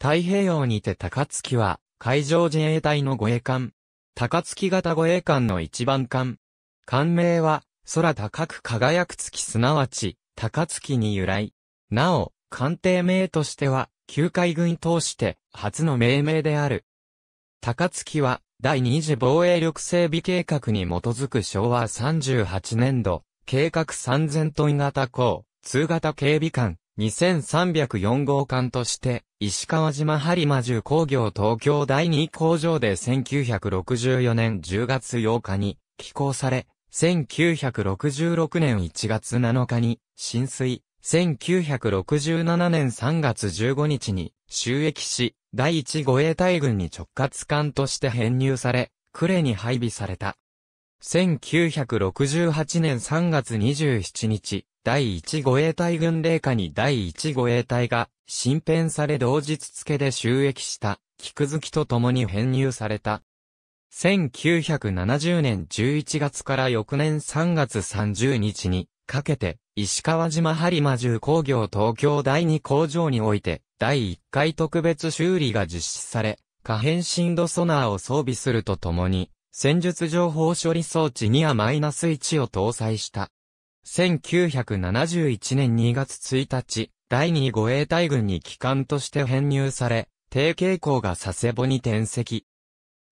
太平洋にて高槻は、海上自衛隊の護衛艦。高槻型護衛艦の一番艦。艦名は、空高く輝く月すなわち、高槻に由来。なお、艦艇名としては、旧海軍通して、初の命名である。高槻は、第二次防衛力整備計画に基づく昭和38年度、計画3000トン型港、通型警備艦、2304号艦として、石川島播磨重工業東京第2工場で1964年10月8日に寄港され、1966年1月7日に浸水、1967年3月15日に収益し、第1護衛隊軍に直轄艦として編入され、呉に配備された。1968年3月27日、第1護衛隊軍令下に第1護衛隊が、新編され同日付で収益した、菊月と共に編入された。1970年11月から翌年3月30日にかけて、石川島播磨重工業東京第2工場において、第1回特別修理が実施され、可変振度ソナーを装備するとともに、戦術情報処理装置にはマイナス1を搭載した。1971年2月1日、第2護衛隊軍に機関として編入され、低傾向が佐世保に転籍。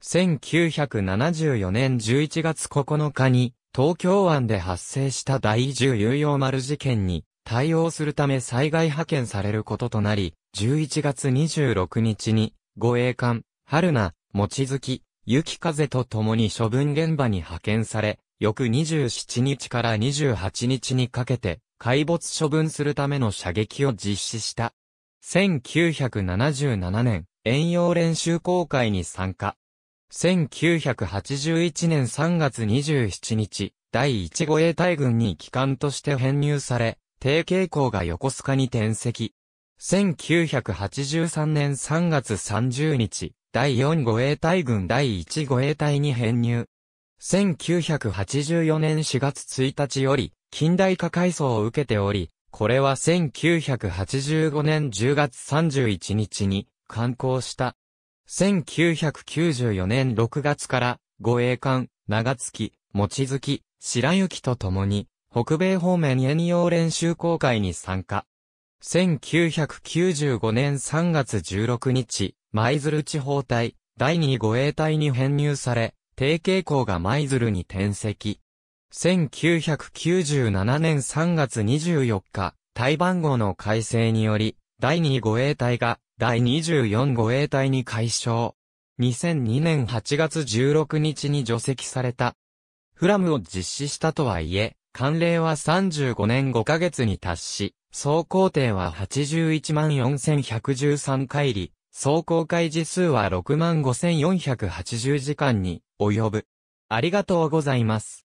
1974年11月9日に、東京湾で発生した第10有用丸事件に対応するため災害派遣されることとなり、11月26日に護衛艦、春名、望月、雪風と共に処分現場に派遣され、翌27日から28日にかけて、海没処分するための射撃を実施した。1977年、遠洋練習公開に参加。1981年3月27日、第1護衛隊軍に機関として編入され、低傾向が横須賀に転籍。1983年3月30日、第4護衛隊軍第1護衛隊に編入。1984年4月1日より近代化改装を受けており、これは1985年10月31日に刊行した。1994年6月から護衛艦、長月、望月、白雪と共に北米方面遠洋練習公海に参加。1995年3月16日、舞鶴地方隊、第2護衛隊に編入され、定傾校が舞鶴に転籍。1997年3月24日、台番号の改正により、第2護衛隊が第24護衛隊に改称。2002年8月16日に除籍された。フラムを実施したとはいえ、慣例は35年5ヶ月に達し、総工程は81万4113回り、総公開時数は65,480時間に及ぶ。ありがとうございます。